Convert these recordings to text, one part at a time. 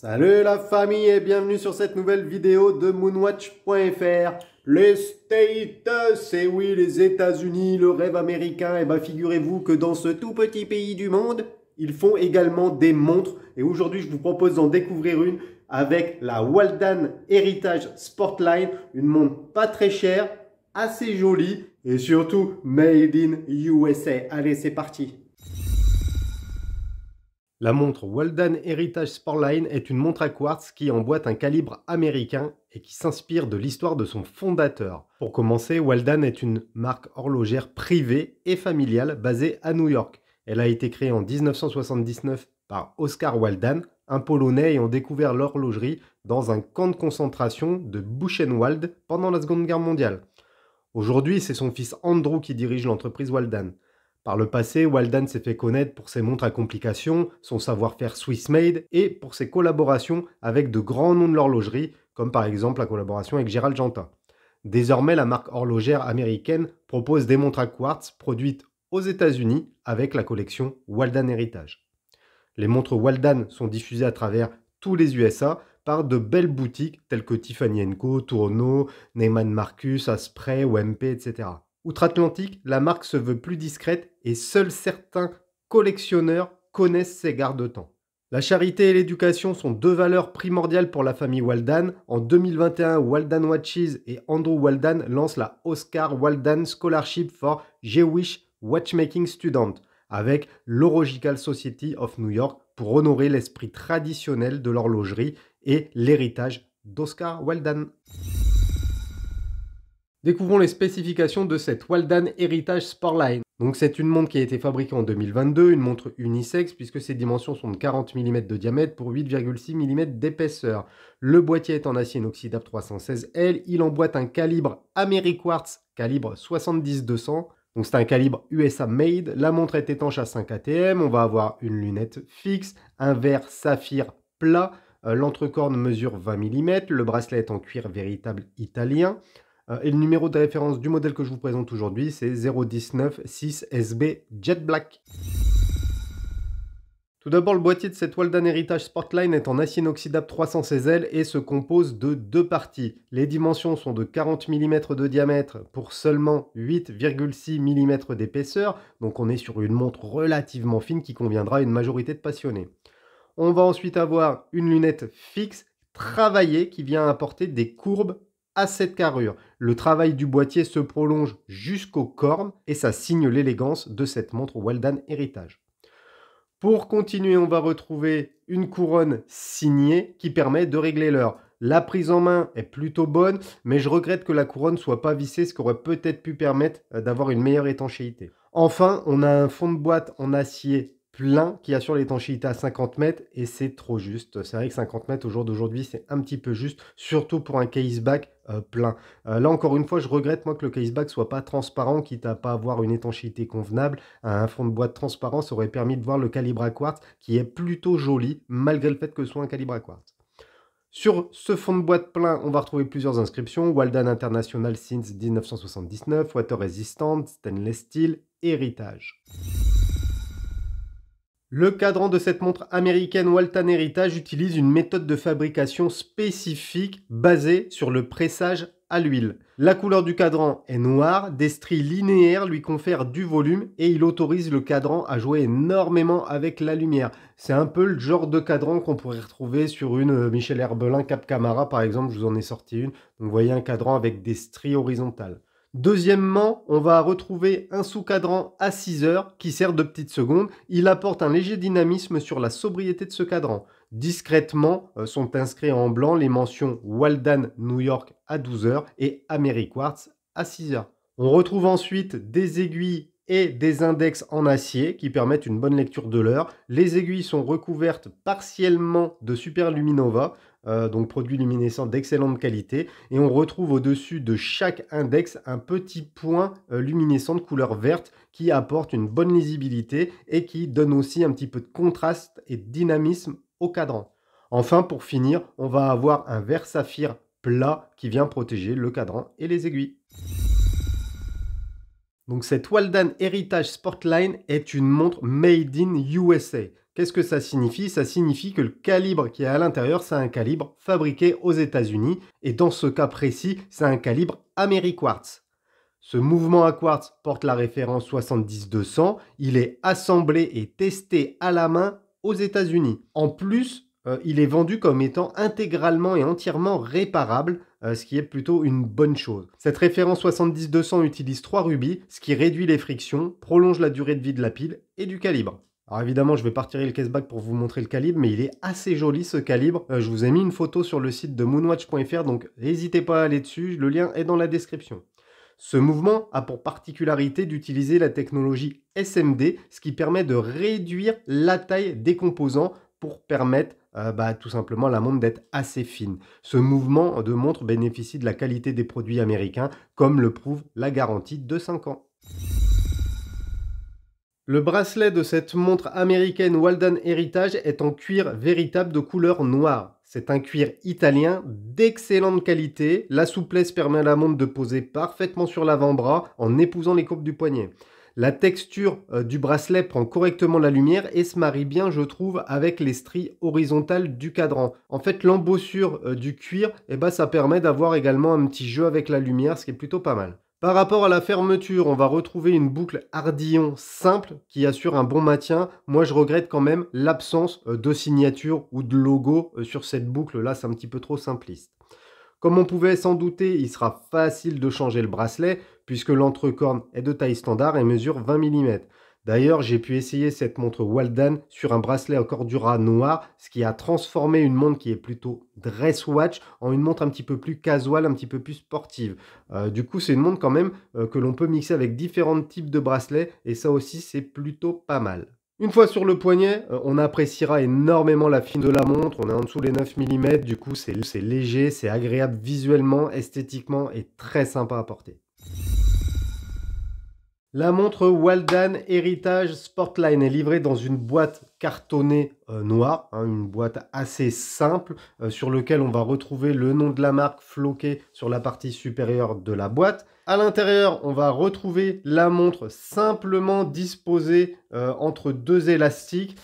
Salut la famille et bienvenue sur cette nouvelle vidéo de moonwatch.fr. Les States, c'est eh oui les États-Unis, le rêve américain. Et eh ben figurez-vous que dans ce tout petit pays du monde, ils font également des montres. Et aujourd'hui, je vous propose d'en découvrir une avec la Walden Heritage Sportline, une montre pas très chère, assez jolie et surtout made in USA. Allez, c'est parti. La montre Walden Heritage Sportline est une montre à quartz qui emboîte un calibre américain et qui s'inspire de l'histoire de son fondateur. Pour commencer, Walden est une marque horlogère privée et familiale basée à New York. Elle a été créée en 1979 par Oscar Walden, un Polonais ayant découvert l'horlogerie dans un camp de concentration de Buchenwald pendant la Seconde Guerre mondiale. Aujourd'hui, c'est son fils Andrew qui dirige l'entreprise Walden. Par le passé, Walden s'est fait connaître pour ses montres à complications, son savoir-faire Swiss Made et pour ses collaborations avec de grands noms de l'horlogerie, comme par exemple la collaboration avec Gérald Jantin. Désormais, la marque horlogère américaine propose des montres à quartz produites aux États-Unis avec la collection Walden Heritage. Les montres Walden sont diffusées à travers tous les USA par de belles boutiques telles que Tiffany Co, Tourneau, Neyman Marcus, Asprey, MP etc. Outre-Atlantique, la marque se veut plus discrète et seuls certains collectionneurs connaissent ses garde-temps. La charité et l'éducation sont deux valeurs primordiales pour la famille Waldan. En 2021, Waldan Watches et Andrew Waldan lancent la Oscar Waldan Scholarship for Jewish Watchmaking Student avec l'Orogical Society of New York pour honorer l'esprit traditionnel de l'horlogerie et l'héritage d'Oscar Waldan. Découvrons les spécifications de cette Walden Heritage Sportline. Donc c'est une montre qui a été fabriquée en 2022, une montre unisexe puisque ses dimensions sont de 40 mm de diamètre pour 8,6 mm d'épaisseur. Le boîtier est en acier inoxydable 316L, il emboîte un calibre AmeriQuartz calibre 70-200. Donc c'est un calibre USA made, la montre est étanche à 5 ATM, on va avoir une lunette fixe, un verre saphir plat, euh, l'entrecorne mesure 20 mm, le bracelet est en cuir véritable italien. Euh, et le numéro de référence du modèle que je vous présente aujourd'hui, c'est 0196 sb Jet Black. Tout d'abord, le boîtier de cette Walden Heritage Sportline est en acier inoxydable 316L et se compose de deux parties. Les dimensions sont de 40 mm de diamètre pour seulement 8,6 mm d'épaisseur, donc on est sur une montre relativement fine qui conviendra à une majorité de passionnés. On va ensuite avoir une lunette fixe travaillée qui vient apporter des courbes cette carrure. Le travail du boîtier se prolonge jusqu'aux cornes et ça signe l'élégance de cette montre Weldon Héritage. Pour continuer, on va retrouver une couronne signée qui permet de régler l'heure. La prise en main est plutôt bonne, mais je regrette que la couronne soit pas vissée, ce qui aurait peut-être pu permettre euh, d'avoir une meilleure étanchéité. Enfin, on a un fond de boîte en acier plein qui assure l'étanchéité à 50 mètres et c'est trop juste. C'est vrai que 50 mètres au jour d'aujourd'hui c'est un petit peu juste, surtout pour un case back euh, plein. Euh, là encore une fois je regrette moi que le case back soit pas transparent, quitte à pas avoir une étanchéité convenable. Un fond de boîte transparent ça aurait permis de voir le calibre à quartz qui est plutôt joli malgré le fait que ce soit un calibre à quartz. Sur ce fond de boîte plein, on va retrouver plusieurs inscriptions. walden International since 1979, Water Resistant, Stainless Steel, Héritage. Le cadran de cette montre américaine Walton Heritage utilise une méthode de fabrication spécifique basée sur le pressage à l'huile. La couleur du cadran est noire, des stries linéaires lui confèrent du volume et il autorise le cadran à jouer énormément avec la lumière. C'est un peu le genre de cadran qu'on pourrait retrouver sur une euh, Michel Herbelin Cap Camara par exemple, je vous en ai sorti une. vous voyez un cadran avec des stries horizontales. Deuxièmement, on va retrouver un sous-cadran à 6 heures qui sert de petite seconde. Il apporte un léger dynamisme sur la sobriété de ce cadran. Discrètement euh, sont inscrits en blanc les mentions Walden New York à 12 heures et AmeriQuartz à 6 heures. On retrouve ensuite des aiguilles et des index en acier qui permettent une bonne lecture de l'heure. Les aiguilles sont recouvertes partiellement de superluminova. Euh, donc produit luminescent d'excellente qualité. Et on retrouve au-dessus de chaque index un petit point euh, luminescent de couleur verte qui apporte une bonne lisibilité et qui donne aussi un petit peu de contraste et de dynamisme au cadran. Enfin, pour finir, on va avoir un verre saphir plat qui vient protéger le cadran et les aiguilles. Donc cette Walden Heritage Sportline est une montre made in USA. Qu'est-ce que ça signifie Ça signifie que le calibre qui est à l'intérieur, c'est un calibre fabriqué aux États-Unis, et dans ce cas précis, c'est un calibre quartz. Ce mouvement à quartz porte la référence 70-200, il est assemblé et testé à la main aux États-Unis. En plus, euh, il est vendu comme étant intégralement et entièrement réparable, euh, ce qui est plutôt une bonne chose. Cette référence 70-200 utilise 3 rubis, ce qui réduit les frictions, prolonge la durée de vie de la pile et du calibre. Alors évidemment, je vais partir le caseback pour vous montrer le calibre, mais il est assez joli ce calibre. Euh, je vous ai mis une photo sur le site de moonwatch.fr, donc n'hésitez pas à aller dessus, le lien est dans la description. Ce mouvement a pour particularité d'utiliser la technologie SMD, ce qui permet de réduire la taille des composants pour permettre euh, bah, tout simplement la montre d'être assez fine. Ce mouvement de montre bénéficie de la qualité des produits américains, comme le prouve la garantie de 5 ans. Le bracelet de cette montre américaine Walden Heritage est en cuir véritable de couleur noire. C'est un cuir italien d'excellente qualité. La souplesse permet à la montre de poser parfaitement sur l'avant-bras en épousant les courbes du poignet. La texture euh, du bracelet prend correctement la lumière et se marie bien, je trouve, avec les stries horizontales du cadran. En fait, l'embossure euh, du cuir, eh ben, ça permet d'avoir également un petit jeu avec la lumière, ce qui est plutôt pas mal. Par rapport à la fermeture, on va retrouver une boucle Ardillon simple qui assure un bon maintien. Moi, je regrette quand même l'absence euh, de signature ou de logo euh, sur cette boucle-là. C'est un petit peu trop simpliste. Comme on pouvait s'en douter, il sera facile de changer le bracelet puisque l'entrecorne est de taille standard et mesure 20 mm. D'ailleurs, j'ai pu essayer cette montre Walden sur un bracelet en cordura noir, ce qui a transformé une montre qui est plutôt dress watch en une montre un petit peu plus casual, un petit peu plus sportive. Euh, du coup, c'est une montre quand même euh, que l'on peut mixer avec différents types de bracelets et ça aussi, c'est plutôt pas mal. Une fois sur le poignet, euh, on appréciera énormément la fine de la montre, on est en dessous les 9 mm, du coup c'est léger, c'est agréable visuellement, esthétiquement et très sympa à porter. La montre Waldan Heritage Sportline est livrée dans une boîte cartonnée euh, noire, hein, une boîte assez simple euh, sur laquelle on va retrouver le nom de la marque floqué sur la partie supérieure de la boîte. À l'intérieur, on va retrouver la montre simplement disposée euh, entre deux élastiques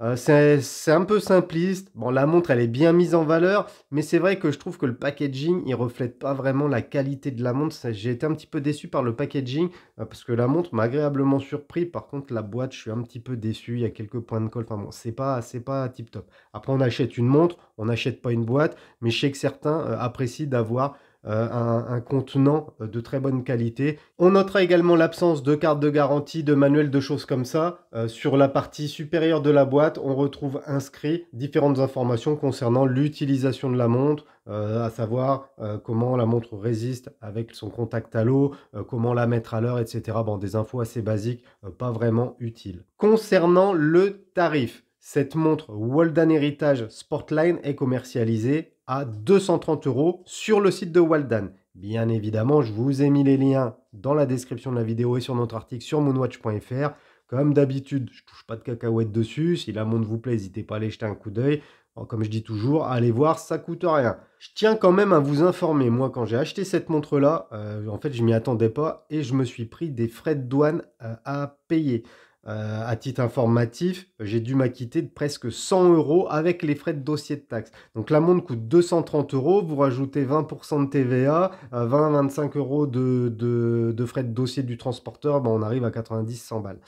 euh, c'est un peu simpliste. Bon, la montre, elle est bien mise en valeur, mais c'est vrai que je trouve que le packaging, il reflète pas vraiment la qualité de la montre. J'ai été un petit peu déçu par le packaging, euh, parce que la montre m'a agréablement surpris. Par contre, la boîte, je suis un petit peu déçu. Il y a quelques points de colle. Enfin bon, c'est pas, pas tip top. Après, on achète une montre, on n'achète pas une boîte, mais je sais que certains euh, apprécient d'avoir euh, un, contenant de très bonne qualité. On notera également l'absence de carte de garantie, de manuel, de choses comme ça. Euh, sur la partie supérieure de la boîte, on retrouve inscrit différentes informations concernant l'utilisation de la montre, euh, à savoir comment la montre résiste avec son contact à l'eau, comment la mettre à l'heure, etc. Bon, des infos assez basiques, pas vraiment utiles. Concernant le tarif, cette montre Walden Heritage Sportline est commercialisée 230 euros sur le site de Waldan. Bien évidemment, je vous ai mis les liens dans la description de la vidéo et sur notre article sur moonwatch.fr. Comme d'habitude, je touche pas de cacahuètes dessus. Si la montre vous plaît, n'hésitez pas à aller jeter un coup d'œil. Comme je dis toujours, allez voir, ça coûte rien. Je tiens quand même à vous informer. Moi, quand j'ai acheté cette montre-là, euh, en fait, je m'y attendais pas et je me suis pris des frais de douane euh, à payer. Euh, à titre informatif, j'ai dû m'acquitter de presque 100 euros avec les frais de dossier de taxes. Donc la montre coûte 230 euros, vous rajoutez 20% de TVA, 20-25 euh, euros de, frais de dossier du transporteur, ben, on arrive à 90-100 balles.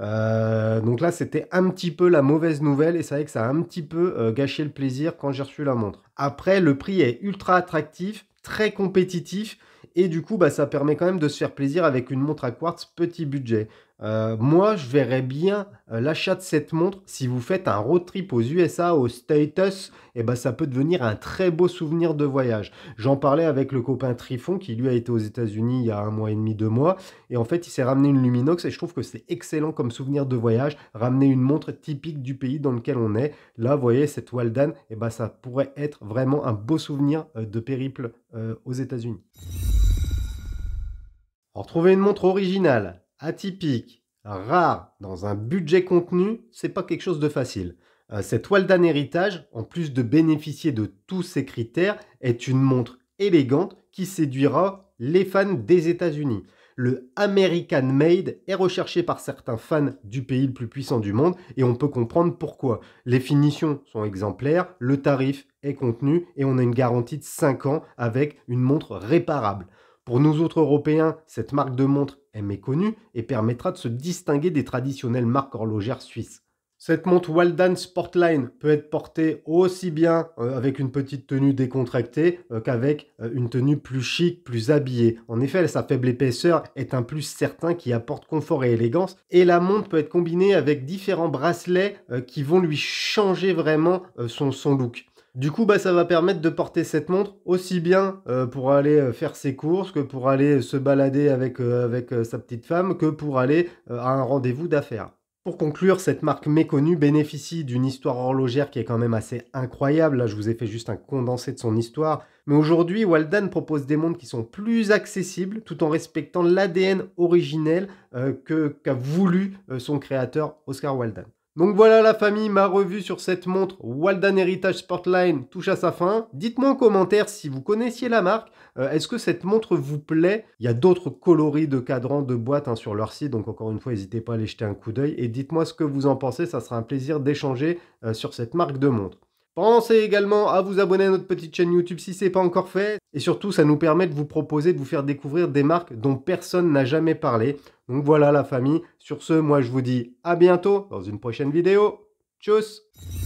Euh, donc là, c'était un petit peu la mauvaise nouvelle et c'est vrai que ça a un petit peu gâché le plaisir quand j'ai reçu la montre. Après, le prix est ultra attractif, très compétitif et du coup bah, ça permet quand même de se faire plaisir avec une montre à quartz petit budget. Euh, moi, je verrais bien euh, l'achat de cette montre. Si vous faites un road trip aux USA, au status, et eh ben, ça peut devenir un très beau souvenir de voyage. J'en parlais avec le copain Trifon qui lui a été aux États-Unis il y a un mois et demi, deux mois. Et en fait, il s'est ramené une Luminox et je trouve que c'est excellent comme souvenir de voyage. Ramener une montre typique du pays dans lequel on est. Là, vous voyez, cette Walden et eh ben, ça pourrait être vraiment un beau souvenir euh, de périple aux États-Unis. Retrouver une montre originale, atypique, rare, dans un budget contenu, c'est pas quelque chose de facile. Euh, cette cette d'un Héritage, en plus de bénéficier de tous ces critères, est une montre élégante qui séduira les fans des États-Unis. Le American Made est recherché par certains fans du pays le plus puissant du monde et on peut comprendre pourquoi. Les finitions sont exemplaires, le tarif est contenu et on a une garantie de 5 ans avec une montre réparable. Pour nous autres Européens, cette marque de montre est méconnue et permettra de se distinguer des traditionnelles marques horlogères suisses. Cette montre Walden Sportline peut être portée aussi bien euh, avec une petite tenue décontractée euh, qu'avec euh, une tenue plus chic, plus habillée. En effet, sa faible épaisseur est un plus certain qui apporte confort et élégance. Et la montre peut être combinée avec différents bracelets qui vont lui changer vraiment son, son look. Du coup, bah, ça va permettre de porter cette montre aussi bien euh, pour aller euh, faire ses courses que pour aller se balader avec, euh, sa petite femme que pour aller à un rendez-vous d'affaires. Pour conclure, cette marque méconnue bénéficie d'une histoire horlogère qui est quand même assez incroyable. Là, je vous ai fait juste un condensé de son histoire. Mais aujourd'hui, Walden propose des montres qui sont plus accessibles tout en respectant l'ADN originel qu'a voulu son créateur Oscar Walden. Donc voilà la famille, ma revue sur cette montre Walden Heritage Sportline touche à sa fin. Dites-moi en commentaire si vous connaissiez la marque, euh, est-ce que cette montre vous plaît Il y a d'autres coloris de cadrans, de boîtes hein, sur leur site, donc encore une fois, n'hésitez pas à aller jeter un coup d'œil et dites-moi ce que vous en pensez, ça sera un plaisir d'échanger euh, sur cette marque de montre. Pensez également à vous abonner à notre petite chaîne YouTube si ce n'est pas encore fait. Et surtout, ça nous permet de vous proposer, de vous faire découvrir des marques dont personne n'a jamais parlé. Donc voilà la famille. Sur ce, moi je vous dis à bientôt dans une prochaine vidéo. Tchuss